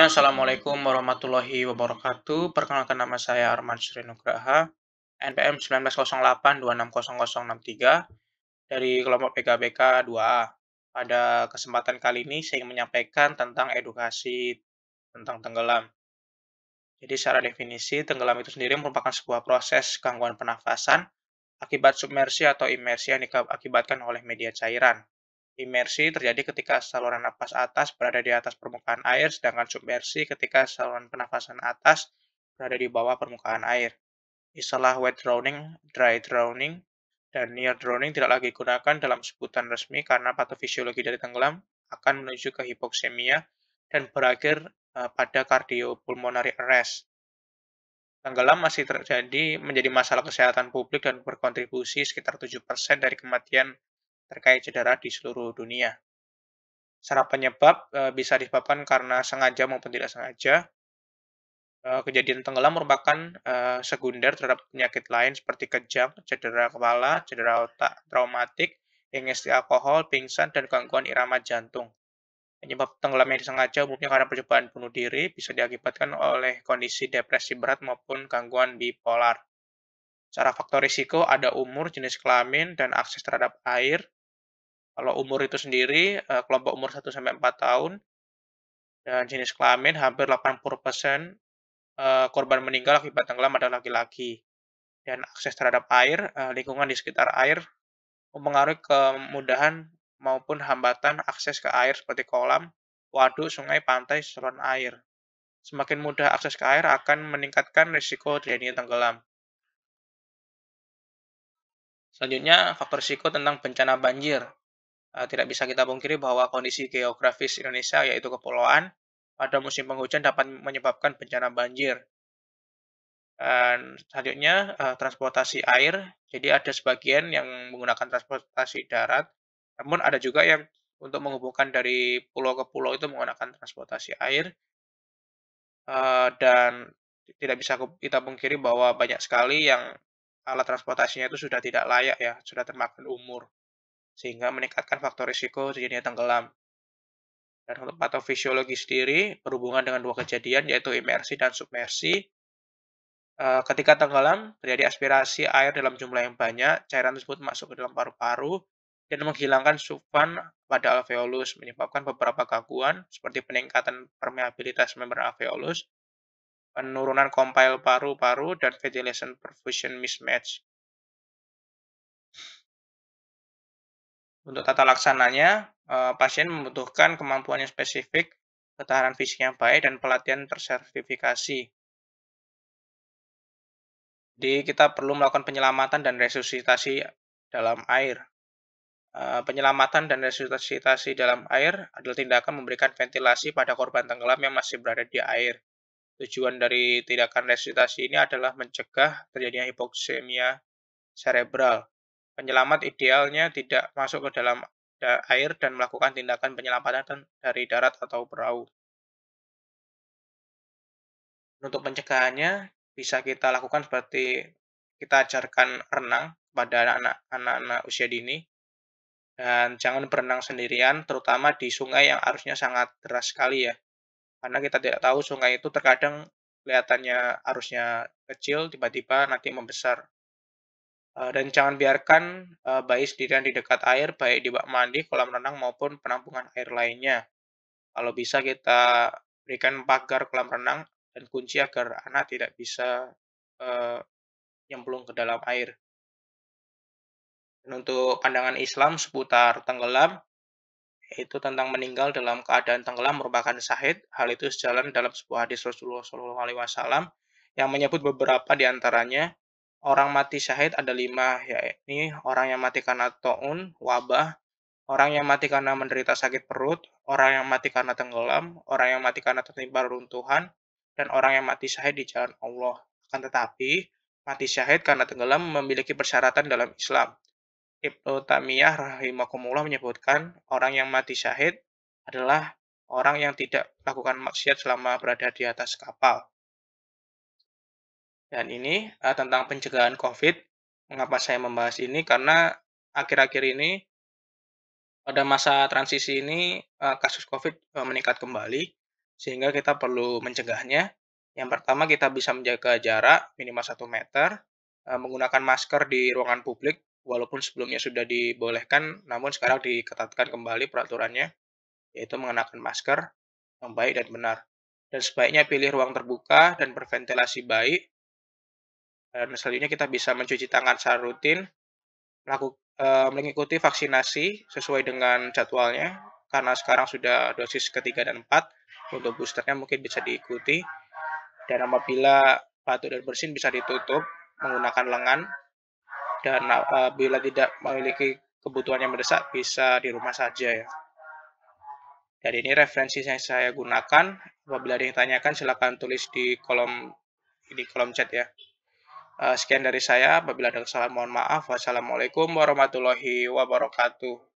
Assalamualaikum warahmatullahi wabarakatuh. Perkenalkan nama saya Arman Sri Nugraha, NPM 1908260063 dari kelompok PKBK 2A. Pada kesempatan kali ini saya ingin menyampaikan tentang edukasi tentang tenggelam. Jadi secara definisi, tenggelam itu sendiri merupakan sebuah proses gangguan pernafasan akibat submersi atau imersi yang diakibatkan oleh media cairan Imersi terjadi ketika saluran nafas atas berada di atas permukaan air, sedangkan submersi ketika saluran pernafasan atas berada di bawah permukaan air. Istilah wet drowning, dry drowning, dan near drowning tidak lagi digunakan dalam sebutan resmi karena patofisiologi dari tenggelam akan menuju ke hipoksemia dan berakhir eh, pada kardiopulmonary arrest. Tenggelam masih terjadi menjadi masalah kesehatan publik dan berkontribusi sekitar 7% dari kematian terkait cedera di seluruh dunia. Secara penyebab e, bisa disebabkan karena sengaja maupun tidak sengaja. E, kejadian tenggelam merupakan e, sekunder terhadap penyakit lain seperti kejang, cedera kepala, cedera otak, traumatik, ingesti alkohol, pingsan, dan gangguan irama jantung. Penyebab tenggelamnya disengaja umumnya karena percobaan bunuh diri bisa diakibatkan oleh kondisi depresi berat maupun gangguan bipolar. Secara faktor risiko ada umur, jenis kelamin, dan akses terhadap air, kalau umur itu sendiri, eh, kelompok umur 1 4 tahun dan jenis kelamin hampir 80% persen eh, korban meninggal akibat tenggelam adalah laki-laki. Dan akses terhadap air, eh, lingkungan di sekitar air mempengaruhi kemudahan maupun hambatan akses ke air seperti kolam, waduk, sungai, pantai, saluran air. Semakin mudah akses ke air akan meningkatkan risiko terjadinya tenggelam. Selanjutnya, faktor risiko tentang bencana banjir. Eh, tidak bisa kita pungkiri bahwa kondisi geografis Indonesia yaitu kepulauan pada musim penghujan dapat menyebabkan bencana banjir. Dan selanjutnya eh, transportasi air. Jadi ada sebagian yang menggunakan transportasi darat, namun ada juga yang untuk menghubungkan dari pulau ke pulau itu menggunakan transportasi air. Eh, dan tidak bisa kita pungkiri bahwa banyak sekali yang alat transportasinya itu sudah tidak layak ya, sudah termakan umur sehingga meningkatkan faktor risiko terjadinya tenggelam. Dan untuk patofisiologi hmm. sendiri berhubungan dengan dua kejadian yaitu imersi dan submersi. Eh, ketika tenggelam, terjadi aspirasi air dalam jumlah yang banyak, cairan tersebut masuk ke dalam paru-paru dan menghilangkan sufan pada alveolus, menyebabkan beberapa gangguan seperti peningkatan permeabilitas membran alveolus, penurunan kompil paru-paru, dan ventilation perfusion mismatch. Untuk tata laksananya, eh, pasien membutuhkan kemampuan yang spesifik, ketahanan fisik yang baik, dan pelatihan tersertifikasi. Jadi kita perlu melakukan penyelamatan dan resusitasi dalam air. Eh, penyelamatan dan resusitasi dalam air adalah tindakan memberikan ventilasi pada korban tenggelam yang masih berada di air. Tujuan dari tindakan resusitasi ini adalah mencegah terjadinya hipoksemia cerebral penyelamat idealnya tidak masuk ke dalam air dan melakukan tindakan penyelamatan dari darat atau perahu. Untuk pencegahannya, bisa kita lakukan seperti kita ajarkan renang pada anak-anak usia dini. Dan jangan berenang sendirian, terutama di sungai yang arusnya sangat deras sekali ya. Karena kita tidak tahu sungai itu terkadang kelihatannya arusnya kecil, tiba-tiba nanti membesar. Eh, dan jangan biarkan eh, bayi sendirian di dekat air, baik di bak mandi, kolam renang, maupun penampungan air lainnya. Kalau bisa kita berikan pagar kolam renang dan kunci agar anak tidak bisa uh, nyemplung ke dalam air. Dan untuk pandangan Islam seputar tenggelam, itu tentang meninggal dalam keadaan tenggelam merupakan syahid. Hal itu sejalan dalam sebuah hadis Rasulullah SAW yang menyebut beberapa di antaranya orang mati syahid ada lima, yakni orang yang mati karena to'un, wabah, orang yang mati karena menderita sakit perut, orang yang mati karena tenggelam, orang yang mati karena tertimpa runtuhan, dan orang yang mati syahid di jalan Allah. Akan tetapi, mati syahid karena tenggelam memiliki persyaratan dalam Islam. Ibnu Tamiyah rahimakumullah menyebutkan orang yang mati syahid adalah orang yang tidak melakukan maksiat selama berada di atas kapal. Dan ini uh, tentang pencegahan COVID. Mengapa saya membahas ini? Karena akhir-akhir ini pada masa transisi ini uh, kasus COVID uh, meningkat kembali sehingga kita perlu mencegahnya. Yang pertama kita bisa menjaga jarak minimal 1 meter, uh, menggunakan masker di ruangan publik walaupun sebelumnya sudah dibolehkan namun sekarang diketatkan kembali peraturannya yaitu mengenakan masker yang baik dan benar. Dan sebaiknya pilih ruang terbuka dan berventilasi baik Eh, dan selanjutnya kita bisa mencuci tangan secara rutin, melakukan eh, mengikuti vaksinasi sesuai dengan jadwalnya karena sekarang sudah dosis ketiga dan empat untuk boosternya mungkin bisa diikuti dan apabila batu dan bersin bisa ditutup menggunakan lengan dan apabila eh, tidak memiliki kebutuhan yang mendesak bisa di rumah saja ya Jadi ini referensi yang saya gunakan apabila ada yang tanyakan silakan tulis di kolom di kolom chat ya Eh, sekian dari saya, apabila ada kesalahan mohon maaf. Wassalamualaikum warahmatullahi wabarakatuh.